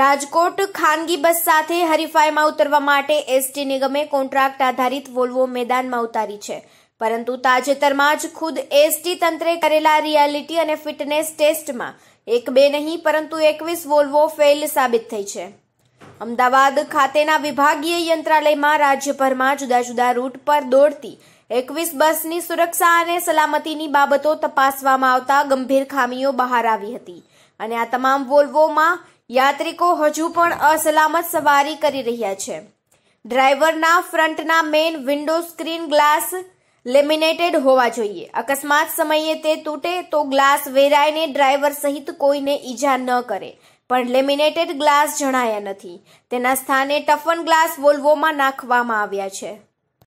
રાજકોટ ખાનગી બસ સાથે હરીફાઈમાં ઉતરવા માટે એસટી નિગમે કોન્ટ્રાક્ટ આધારિત વોલ્વો મેદાનમાં ઉતારી છે પરંતુ તાજેતરમાં જ ખુદ એસટી તંત્રે કરેલા રિયાલિટી અને ફિટનેસ ટેસ્ટમાં એક બે નહીં પરંતુ એકવીસ વોલ્વો ફેલ સાબિત થઈ છે અમદાવાદ ખાતેના વિભાગીય યંત્રાલયમાં રાજ્યભરમાં જુદા જુદા રૂટ પર દોડતી એકવીસ બસની સુરક્ષા અને સલામતીની બાબતો તપાસવામાં આવતા ગંભીર ખામીઓ બહાર આવી હતી અને આ તમામ વોલ્વોમાં યાત્રિકો હજુ પણ અસલામત સવારી કરી રહ્યા છે ડ્રાઈવરના ફ્રન્ટના main window screen glass laminated હોવા જોઈએ અકસ્માત સમયે તે તૂટે તો ગ્લાસ વેરાઈને ડ્રાઈવર સહિત કોઈને ઈજા ન કરે પણ લેમિનેટેડ ગ્લાસ જણાયા નથી તેના સ્થાને ટફન ગ્લાસ વોલ્વોમાં નાખવામાં આવ્યા છે